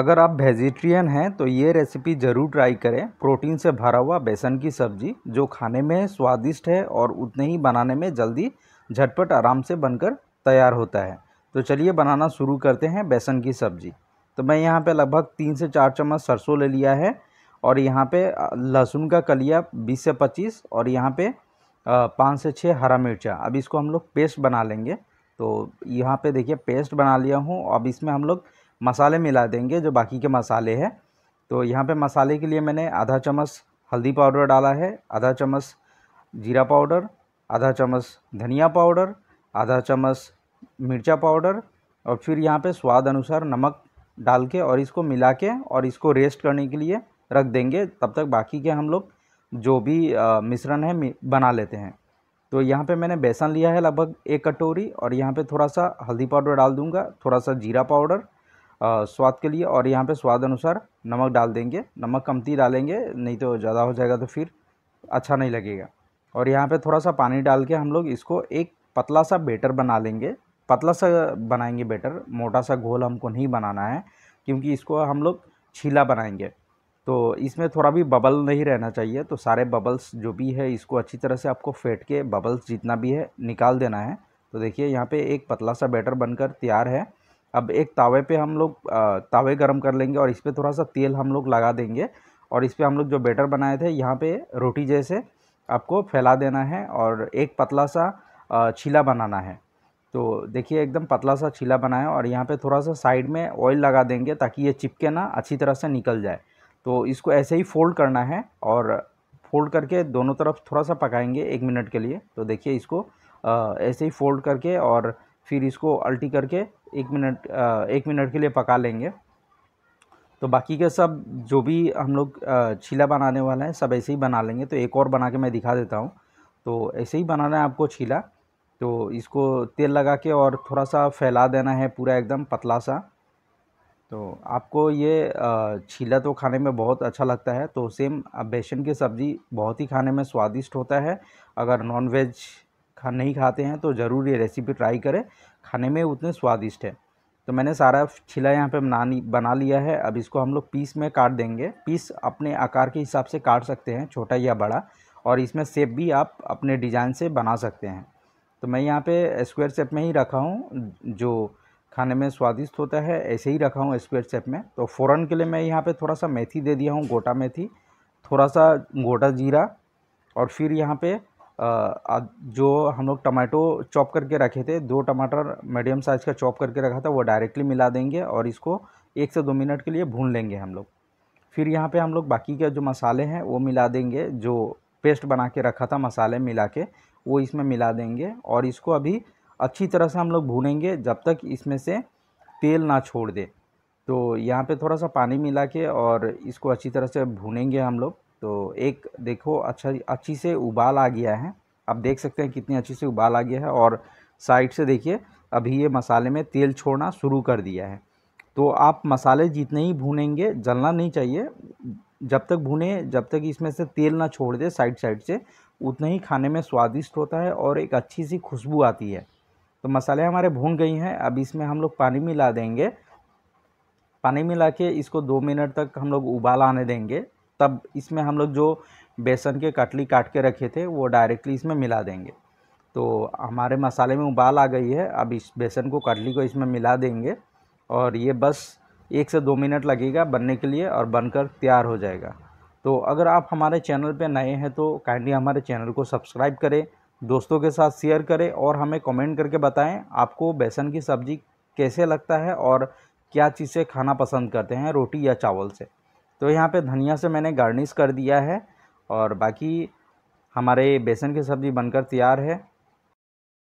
अगर आप वेजिटेरियन हैं तो ये रेसिपी ज़रूर ट्राई करें प्रोटीन से भरा हुआ बेसन की सब्ज़ी जो खाने में स्वादिष्ट है और उतने ही बनाने में जल्दी झटपट आराम से बनकर तैयार होता है तो चलिए बनाना शुरू करते हैं बेसन की सब्ज़ी तो मैं यहाँ पे लगभग तीन से चार चम्मच सरसों ले लिया है और यहाँ पे लहसुन का कलिया बीस से पच्चीस और यहाँ पे पाँच से छः हरा मिर्चा अब इसको हम लोग पेस्ट बना लेंगे तो यहाँ पे देखिए पेस्ट बना लिया हूँ अब इसमें हम लोग मसाले मिला देंगे जो बाकी के मसाले हैं तो यहाँ पे मसाले के लिए मैंने आधा चम्मच हल्दी पाउडर डाला है आधा चम्मच जीरा पाउडर आधा चम्मच धनिया पाउडर आधा चम्मच मिर्चा पाउडर और फिर यहाँ पे स्वाद अनुसार नमक डाल के और इसको मिला के और इसको रेस्ट करने के लिए रख देंगे तब तक बाकी के हम लोग जो भी मिश्रण है बना लेते हैं तो यहाँ पे मैंने बेसन लिया है लगभग एक कटोरी और यहाँ पे थोड़ा सा हल्दी पाउडर डाल दूँगा थोड़ा सा जीरा पाउडर स्वाद के लिए और यहाँ पे स्वाद अनुसार नमक डाल देंगे नमक कमती डालेंगे नहीं तो ज़्यादा हो जाएगा तो फिर अच्छा नहीं लगेगा और यहाँ पे थोड़ा सा पानी डाल के हम लोग इसको एक पतला सा बेटर बना लेंगे पतला सा बनाएंगे बेटर मोटा सा घोल हमको नहीं बनाना है क्योंकि इसको हम लोग छीला बनाएंगे तो इसमें थोड़ा भी बबल नहीं रहना चाहिए तो सारे बबल्स जो भी है इसको अच्छी तरह से आपको फेंट के बबल्स जितना भी है निकाल देना है तो देखिए यहाँ पे एक पतला सा बैटर बनकर तैयार है अब एक तावे पे हम लोग तावे गरम कर लेंगे और इस पर थोड़ा सा तेल हम लोग लगा देंगे और इस पर हम लोग जो बैटर बनाए थे यहाँ पे रोटी जैसे आपको फैला देना है और एक पतला सा छीला बनाना है तो देखिए एकदम पतला सा छीला बनाया और यहाँ पे थोड़ा सा साइड में ऑयल लगा देंगे ताकि ये चिपके ना अच्छी तरह से निकल जाए तो इसको ऐसे ही फोल्ड करना है और फोल्ड करके दोनों तरफ थोड़ा सा पकाएंगे एक मिनट के लिए तो देखिए इसको ऐसे ही फोल्ड करके और फिर इसको अल्टी करके एक मिनट एक मिनट के लिए पका लेंगे तो बाकी के सब जो भी हम लोग छीला बनाने वाले हैं सब ऐसे ही बना लेंगे तो एक और बना के मैं दिखा देता हूँ तो ऐसे ही बनाना है आपको छीला तो इसको तेल लगा के और थोड़ा सा फैला देना है पूरा एकदम पतला सा तो आपको ये छीला तो खाने में बहुत अच्छा लगता है तो सेम बेसन की सब्ज़ी बहुत ही खाने में स्वादिष्ट होता है अगर नॉन वेज खा नहीं खाते हैं तो ज़रूर ये रेसिपी ट्राई करें खाने में उतने स्वादिष्ट है तो मैंने सारा छिला यहाँ पे बना बना लिया है अब इसको हम लोग पीस में काट देंगे पीस अपने आकार के हिसाब से काट सकते हैं छोटा या बड़ा और इसमें सेप भी आप अपने डिज़ाइन से बना सकते हैं तो मैं यहाँ पे स्क्वायर सेप में ही रखा हूँ जो खाने में स्वादिष्ट होता है ऐसे ही रखा हूँ स्क्वायर सेप में तो फ़ौरन के लिए मैं यहाँ पर थोड़ा सा मेथी दे दिया हूँ गोटा मेथी थोड़ा सा गोटा जीरा और फिर यहाँ पे जो हम लोग टमाटो चॉप करके रखे थे दो टमाटर मीडियम साइज़ का चॉप करके रखा था वो डायरेक्टली मिला देंगे और इसको एक से दो मिनट के लिए भून लेंगे हम लोग फिर यहाँ पे हम लोग बाकी के जो मसाले हैं वो मिला देंगे जो पेस्ट बना के रखा था मसाले मिला के वो इसमें मिला देंगे और इसको अभी अच्छी तरह से हम लोग भूनेंगे जब तक इसमें से तेल ना छोड़ दे तो यहाँ पे थोड़ा सा पानी मिला के और इसको अच्छी तरह से भूनेंगे हम लोग तो एक देखो अच्छा अच्छी से उबाल आ गया है आप देख सकते हैं कितनी अच्छी से उबाल आ गया है और साइड से देखिए अभी ये मसाले में तेल छोड़ना शुरू कर दिया है तो आप मसाले जितने ही भूनेंगे जलना नहीं चाहिए जब तक भूने जब तक इसमें से तेल ना छोड़ दे साइड साइड से उतना ही खाने में स्वादिष्ट होता है और एक अच्छी सी खुशबू आती है तो मसाले हमारे भून गई हैं अब इसमें हम लोग पानी मिला देंगे पानी मिला के इसको दो मिनट तक हम लोग उबाल आने देंगे तब इसमें हम लोग जो बेसन के कटली काट के रखे थे वो डायरेक्टली इसमें मिला देंगे तो हमारे मसाले में उबाल आ गई है अब इस बेसन को कटली को इसमें मिला देंगे और ये बस एक से दो मिनट लगेगा बनने के लिए और बनकर तैयार हो जाएगा तो अगर आप हमारे चैनल पर नए हैं तो काइंडली हमारे चैनल को सब्सक्राइब करें दोस्तों के साथ शेयर करें और हमें कमेंट करके बताएं आपको बेसन की सब्ज़ी कैसे लगता है और क्या चीज़ से खाना पसंद करते हैं रोटी या चावल से तो यहाँ पे धनिया से मैंने गार्निश कर दिया है और बाकी हमारे बेसन की सब्ज़ी बनकर तैयार है